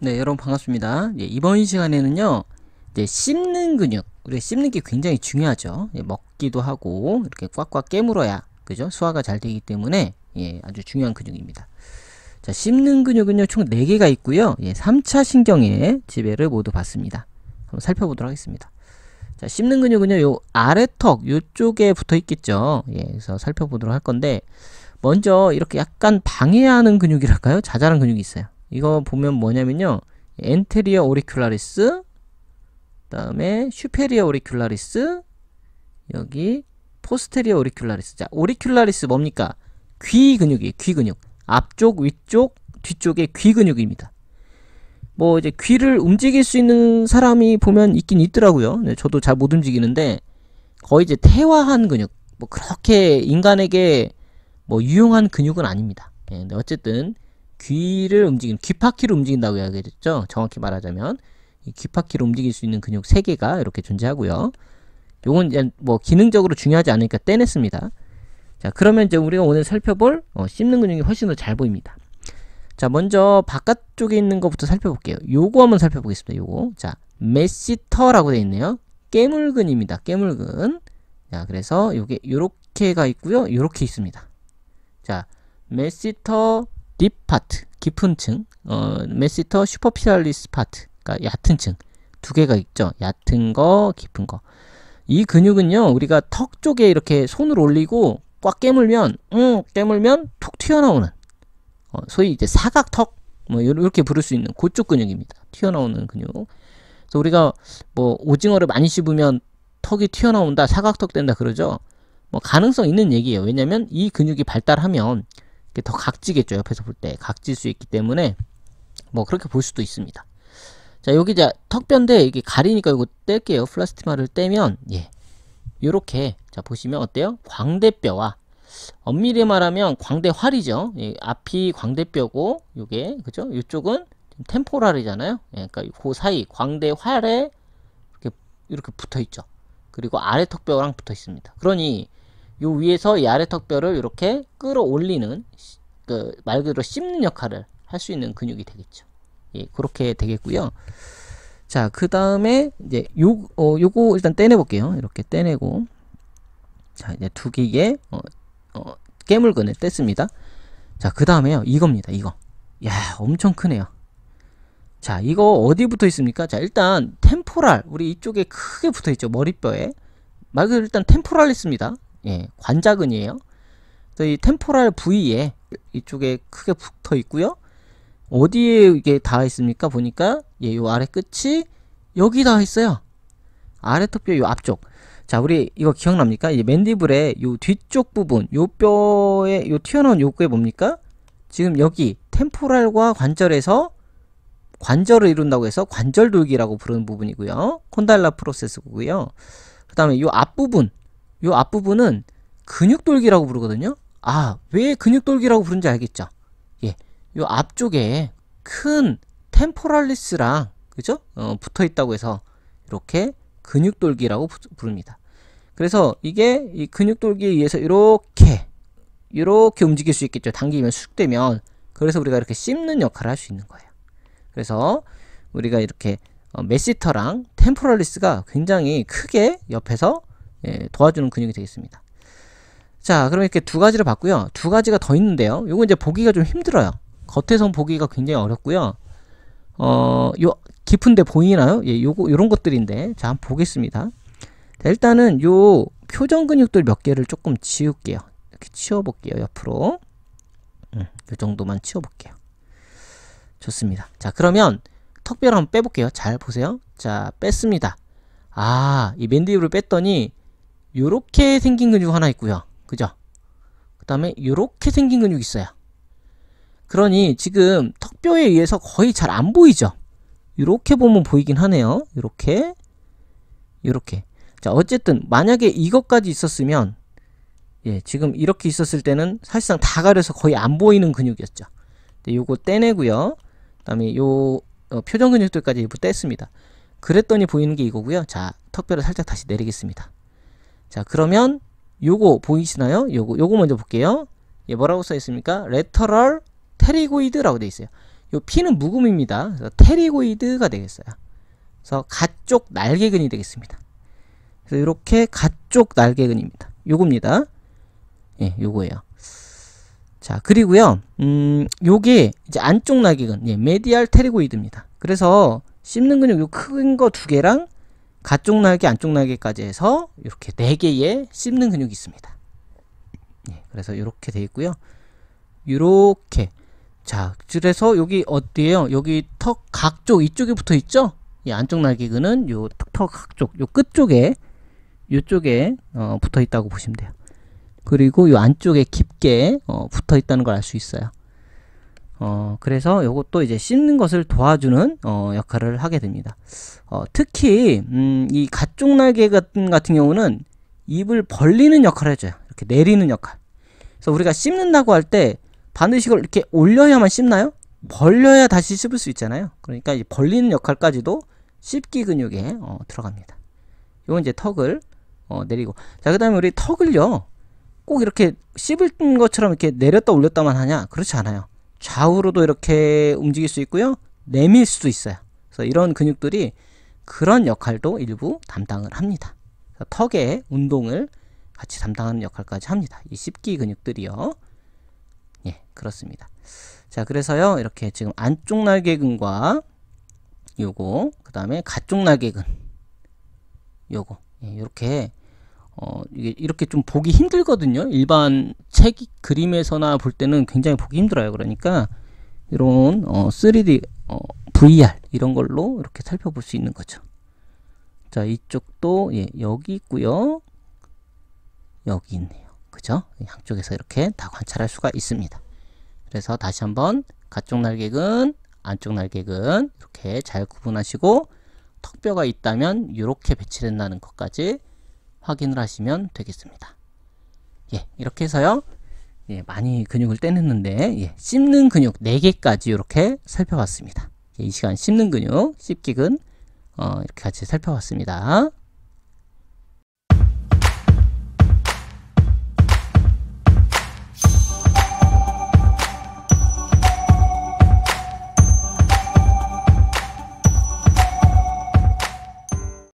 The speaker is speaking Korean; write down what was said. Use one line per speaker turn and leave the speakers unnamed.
네, 여러분 반갑습니다. 예, 이번 시간에는요, 이제 씹는 근육. 우리가 씹는 게 굉장히 중요하죠. 예, 먹기도 하고, 이렇게 꽉꽉 깨물어야, 그죠? 소화가 잘 되기 때문에, 예, 아주 중요한 근육입니다. 자, 씹는 근육은요, 총 4개가 있고요. 예, 3차 신경의 지배를 모두 받습니다. 한번 살펴보도록 하겠습니다. 자, 씹는 근육은요, 요 아래턱, 요쪽에 붙어 있겠죠. 예, 그래서 살펴보도록 할 건데, 먼저 이렇게 약간 방해하는 근육이랄까요? 자잘한 근육이 있어요. 이거 보면 뭐냐면요. 엔테리어 오리큘라리스 다음에 슈페리어 오리큘라리스 여기 포스테리어 오리큘라리스 자 오리큘라리스 뭡니까 귀 근육이에요 귀 근육 앞쪽 위쪽 뒤쪽의 귀 근육입니다 뭐 이제 귀를 움직일 수 있는 사람이 보면 있긴 있더라고요 네, 저도 잘 못 움직이는데 거의 이제 태화한 근육 뭐 그렇게 인간에게 뭐 유용한 근육은 아닙니다 네, 근데 어쨌든 귀를 움직이는 귀파키를 움직인다고 해야겠죠. 정확히 말하자면 귀파키를 움직일 수 있는 근육 3개가 이렇게 존재하고요. 요건 이제 뭐 기능적으로 중요하지 않으니까 떼냈습니다. 자, 그러면 이제 우리가 오늘 살펴볼 어, 씹는 근육이 훨씬 더 잘 보입니다. 자, 먼저 바깥쪽에 있는 것부터 살펴볼게요. 요거 한번 살펴보겠습니다. 요거. 자, 메시터라고 되어 있네요. 깨물근입니다. 깨물근. 자, 그래서 요게 요렇게가 있고요. 요렇게 있습니다. 자, 메시터 d 파트, 깊은 층, 어, 메시터 슈퍼피셜리스 파트, 그러니까 얕은 층. 두 개가 있죠. 얕은 거, 깊은 거. 이 근육은요, 우리가 턱 쪽에 이렇게 손을 올리고 꽉 깨물면, 응, 깨물면 툭 튀어나오는, 어, 소위 이제 사각턱, 뭐, 이렇게 부를 수 있는 고쪽 근육입니다. 튀어나오는 근육. 그래서 우리가 뭐, 오징어를 많이 씹으면 턱이 튀어나온다, 사각턱 된다 그러죠. 뭐, 가능성 있는 얘기예요. 왜냐면 이 근육이 발달하면 그게 더 각지겠죠. 옆에서 볼 때 각질 수 있기 때문에 뭐 그렇게 볼 수도 있습니다. 자 여기 이제 턱뼈인데 이게 가리니까 이거 뗄게요. 플라스티마를 떼면 예 요렇게 자 보시면 어때요? 광대뼈와 엄밀히 말하면 광대활이죠. 예, 앞이 광대뼈고 요게 그죠? 요쪽은 템포랄이잖아요. 예, 그러니까 그 사이 광대활에 이렇게 이렇게 붙어 있죠. 그리고 아래 턱뼈랑 붙어 있습니다. 그러니 요 위에서 이 아래 턱뼈를 이렇게 끌어올리는 그 말 그대로 씹는 역할을 할 수 있는 근육이 되겠죠. 예, 그렇게 되겠고요. 자, 그 다음에 이제 요 어, 요거 일단 떼내 볼게요. 이렇게 떼내고 자 이제 두 개의 어, 어, 깨물근을 뗐습니다. 자, 그 다음에요. 이겁니다. 이거. 야, 엄청 크네요. 자, 이거 어디 붙어 있습니까? 자, 일단 템포랄 우리 이쪽에 크게 붙어 있죠. 머리뼈에 말 그대로 일단 템포랄 있습니다. 예, 관자근이에요. 그래이 템포랄 부위에 이쪽에 크게 붙어 있고요. 어디에 이게 닿아 있습니까? 보니까 예, 요 아래 끝이 여기 닿아 있어요. 아래 턱뼈 요 앞쪽. 자, 우리 이거 기억납니까? 이제 맨디블의 요 뒤쪽 부분, 요 뼈에 요 튀어나온 요게 뭡니까? 지금 여기 템포랄과 관절에서 관절을 이룬다고 해서 관절돌기라고 부르는 부분이고요. 콘달라 프로세스고요. 그 다음에 요 앞부분 요 앞부분은 근육돌기라고 부르거든요. 아, 왜 근육돌기라고 부른지 알겠죠? 예. 요 앞쪽에 큰 템포랄리스랑 그죠? 어, 붙어 있다고 해서 이렇게 근육돌기라고 부릅니다. 그래서 이게 이 근육돌기에 의해서 이렇게 이렇게 움직일 수 있겠죠. 당기면 수축되면 그래서 우리가 이렇게 씹는 역할을 할 수 있는 거예요. 그래서 우리가 이렇게 어, 메시터랑 템포럴리스가 굉장히 크게 옆에서 예, 도와주는 근육이 되겠습니다. 자, 그럼 이렇게 두 가지를 봤고요. 두 가지가 더 있는데요. 요거 이제 보기가 좀 힘들어요. 겉에선 보기가 굉장히 어렵고요. 어, 요 깊은데 보이나요? 예, 요거 요런 것들인데 자, 한번 보겠습니다. 자, 일단은 요 표정 근육들 몇 개를 조금 지울게요. 이렇게 치워 볼게요. 옆으로. 음, 요 정도만 치워 볼게요. 좋습니다. 자, 그러면 턱뼈를 한번 빼볼게요. 잘 보세요. 자, 뺐습니다. 아, 이 맨디브를 뺐더니 요렇게 생긴 근육 하나 있고요 그죠 그 다음에 요렇게 생긴 근육 있어요 그러니 지금 턱뼈에 의해서 거의 잘 안 보이죠 이렇게 보면 보이긴 하네요 이렇게 이렇게 자 어쨌든 만약에 이것까지 있었으면 예 지금 이렇게 있었을 때는 사실상 다 가려서 거의 안 보이는 근육이었죠 근 요거 떼내고요 그 다음에 요 어, 표정 근육들까지 일부 뗐습니다 그랬더니 보이는 게 이거고요 자 턱뼈를 살짝 다시 내리겠습니다 자, 그러면 요거 보이시나요? 요거 요거 먼저 볼게요. 예, 뭐라고 써 있습니까? 레터럴 테리고이드라고 되어 있어요. 요 P는 무음입니다. 그래서 테리고이드가 되겠어요. 그래서 가쪽 날개근이 되겠습니다. 그래서 이렇게 가쪽 날개근입니다. 요겁니다. 예, 요거예요. 자, 그리고요. 음, 요게 이제 안쪽 날개근. 예, 메디알 테리고이드입니다. 그래서 씹는 근육 요 큰 거 두 개랑 가쪽 날개, 안쪽 날개까지 해서 이렇게 네 개의 씹는 근육이 있습니다. 예, 그래서 이렇게 돼 있고요. 이렇게 자, 그래서 여기 어디에요? 여기 턱 각쪽 이쪽에 붙어 있죠? 이 안쪽 날개근은 요 턱각 쪽, 요 끝쪽에 요쪽에 어, 붙어 있다고 보시면 돼요. 그리고 요 안쪽에 깊게 어, 붙어 있다는 걸 알 수 있어요. 어, 그래서 이것도 이제 씹는 것을 도와주는 어, 역할을 하게 됩니다. 어, 특히 음, 이 가쪽 날개 같은 같은 경우는 입을 벌리는 역할을 해줘요. 이렇게 내리는 역할. 그래서 우리가 씹는다고 할 때 반드시 이걸 이렇게 올려야만 씹나요? 벌려야 다시 씹을 수 있잖아요. 그러니까 이제 벌리는 역할까지도 씹기 근육에 어, 들어갑니다. 요건 이제 턱을 어, 내리고 자 그다음에 우리 턱을요 꼭 이렇게 씹을 것처럼 이렇게 내렸다 올렸다만 하냐 그렇지 않아요. 좌우로도 이렇게 움직일 수 있고요. 내밀 수도 있어요. 그래서 이런 근육들이 그런 역할도 일부 담당을 합니다. 턱의 운동을 같이 담당하는 역할까지 합니다. 이 씹기 근육들이요. 예, 그렇습니다. 자, 그래서요. 이렇게 지금 안쪽 날개근과 요거, 그 다음에 가쪽 날개근 요거, 예, 이렇게 어, 이게 이렇게 좀 보기 힘들거든요. 일반 책 그림에서나 볼 때는 굉장히 보기 힘들어요. 그러니까 이런 어, 3D 어, VR 이런 걸로 이렇게 살펴볼 수 있는 거죠. 자 이쪽도 예, 여기 있고요. 여기 있네요. 그죠? 양쪽에서 이렇게 다 관찰할 수가 있습니다. 그래서 다시 한번 가쪽 날개근, 안쪽 날개근 이렇게 잘 구분하시고 턱뼈가 있다면 이렇게 배치된다는 것까지 확인을 하시면 되겠습니다. 예, 이렇게 해서요. 예, 많이 근육을 떼냈는데 예, 씹는 근육 4개까지 이렇게 살펴봤습니다. 예, 이 시간 씹는 근육, 씹기근 어, 이렇게 같이 살펴봤습니다.